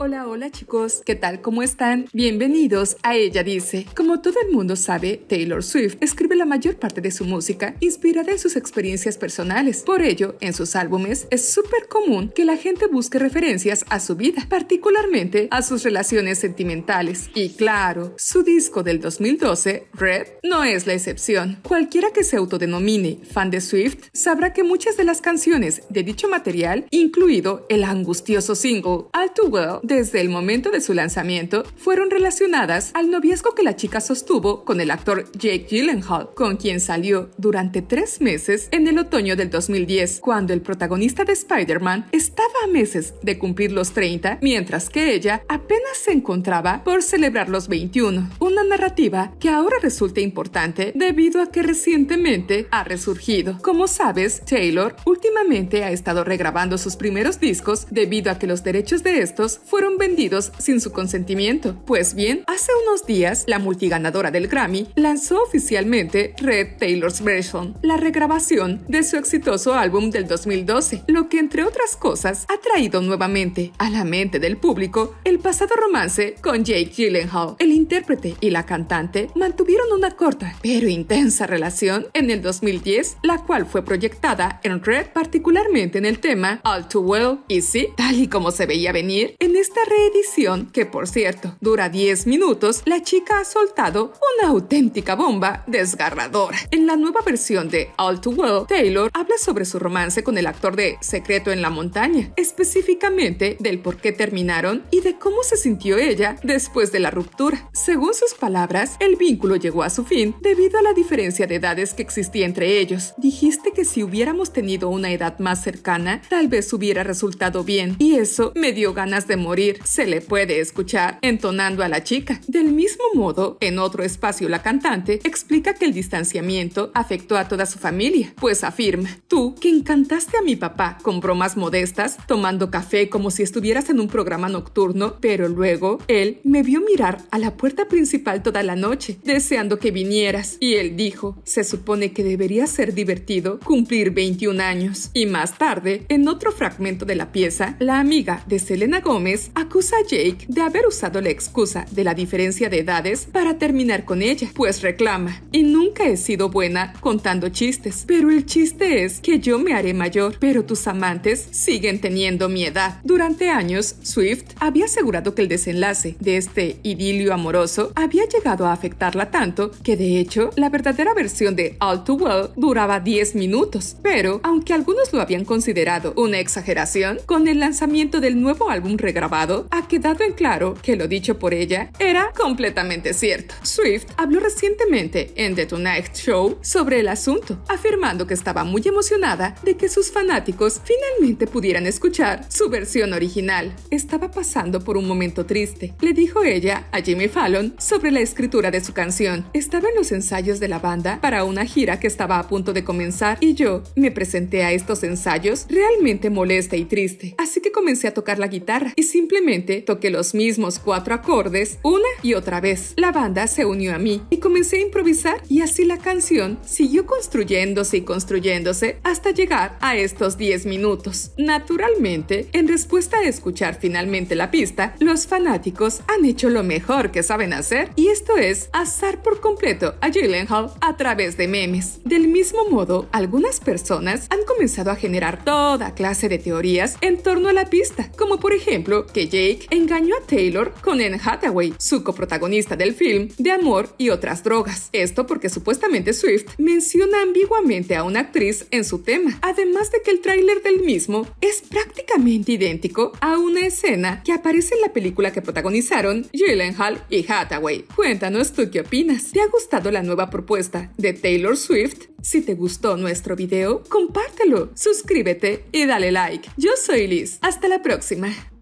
Hola, hola chicos, ¿qué tal? ¿Cómo están? Bienvenidos a Ella Dice. Como todo el mundo sabe, Taylor Swift escribe la mayor parte de su música inspirada en sus experiencias personales. Por ello, en sus álbumes es súper común que la gente busque referencias a su vida, particularmente a sus relaciones sentimentales. Y claro, su disco del 2012, Red, no es la excepción. Cualquiera que se autodenomine fan de Swift sabrá que muchas de las canciones de dicho material, incluido el angustioso single All Too Well, desde el momento de su lanzamiento fueron relacionadas al noviazgo que la chica sostuvo con el actor Jake Gyllenhaal, con quien salió durante tres meses en el otoño del 2010, cuando el protagonista de Spider-Man estaba a meses de cumplir los 30, mientras que ella apenas se encontraba por celebrar los 21, una narrativa que ahora resulta importante debido a que recientemente ha resurgido. Como sabes, Taylor últimamente ha estado regrabando sus primeros discos debido a que los derechos de estos fueron fueron vendidos sin su consentimiento. Pues bien, hace unos días, la multiganadora del Grammy lanzó oficialmente Red Taylor's Version, la regrabación de su exitoso álbum del 2012, lo que entre otras cosas ha traído nuevamente a la mente del público el pasado romance con Jake Gyllenhaal. El intérprete y la cantante mantuvieron una corta pero intensa relación en el 2010, la cual fue proyectada en Red particularmente en el tema All Too Well y sí, tal y como se veía venir, en este esta reedición, que por cierto dura 10 minutos, la chica ha soltado una auténtica bomba desgarradora. En la nueva versión de All Too Well, Taylor habla sobre su romance con el actor de Secreto en la Montaña, específicamente del por qué terminaron y de cómo se sintió ella después de la ruptura. Según sus palabras, el vínculo llegó a su fin debido a la diferencia de edades que existía entre ellos. Dijiste que si hubiéramos tenido una edad más cercana, tal vez hubiera resultado bien, y eso me dio ganas de morir se le puede escuchar entonando a la chica. Del mismo modo, en otro espacio la cantante explica que el distanciamiento afectó a toda su familia, pues afirma, tú que encantaste a mi papá con bromas modestas, tomando café como si estuvieras en un programa nocturno, pero luego él me vio mirar a la puerta principal toda la noche, deseando que vinieras, y él dijo, se supone que debería ser divertido cumplir 21 años. Y más tarde, en otro fragmento de la pieza, la amiga de Selena Gómez acusa a Jake de haber usado la excusa de la diferencia de edades para terminar con ella, pues reclama, y nunca he sido buena contando chistes, pero el chiste es que yo me haré mayor, pero tus amantes siguen teniendo mi edad. Durante años, Swift había asegurado que el desenlace de este idilio amoroso había llegado a afectarla tanto que de hecho la verdadera versión de All Too Well duraba 10 minutos, pero aunque algunos lo habían considerado una exageración, con el lanzamiento del nuevo álbum regrabado ha quedado en claro que lo dicho por ella era completamente cierto. Swift habló recientemente en The Tonight Show sobre el asunto, afirmando que estaba muy emocionada de que sus fanáticos finalmente pudieran escuchar su versión original. Estaba pasando por un momento triste, le dijo ella a Jimmy Fallon sobre la escritura de su canción. Estaba en los ensayos de la banda para una gira que estaba a punto de comenzar y yo me presenté a estos ensayos realmente molesta y triste, así que comencé a tocar la guitarra y si Simplemente toqué los mismos cuatro acordes una y otra vez. La banda se unió a mí y comencé a improvisar y así la canción siguió construyéndose y construyéndose hasta llegar a estos 10 minutos. Naturalmente, en respuesta a escuchar finalmente la pista, los fanáticos han hecho lo mejor que saben hacer y esto es azar por completo a Gyllenhaal a través de memes. Del mismo modo, algunas personas han comenzado a generar toda clase de teorías en torno a la pista, como por ejemplo que Jake engañó a Taylor con Anne Hathaway, su coprotagonista del film, de amor y otras drogas. Esto porque supuestamente Swift menciona ambiguamente a una actriz en su tema, además de que el tráiler del mismo es prácticamente idéntico a una escena que aparece en la película que protagonizaron Gyllenhaal y Hathaway. Cuéntanos tú qué opinas. ¿Te ha gustado la nueva propuesta de Taylor Swift? Si te gustó nuestro video, compártelo, suscríbete y dale like. Yo soy Liz. Hasta la próxima.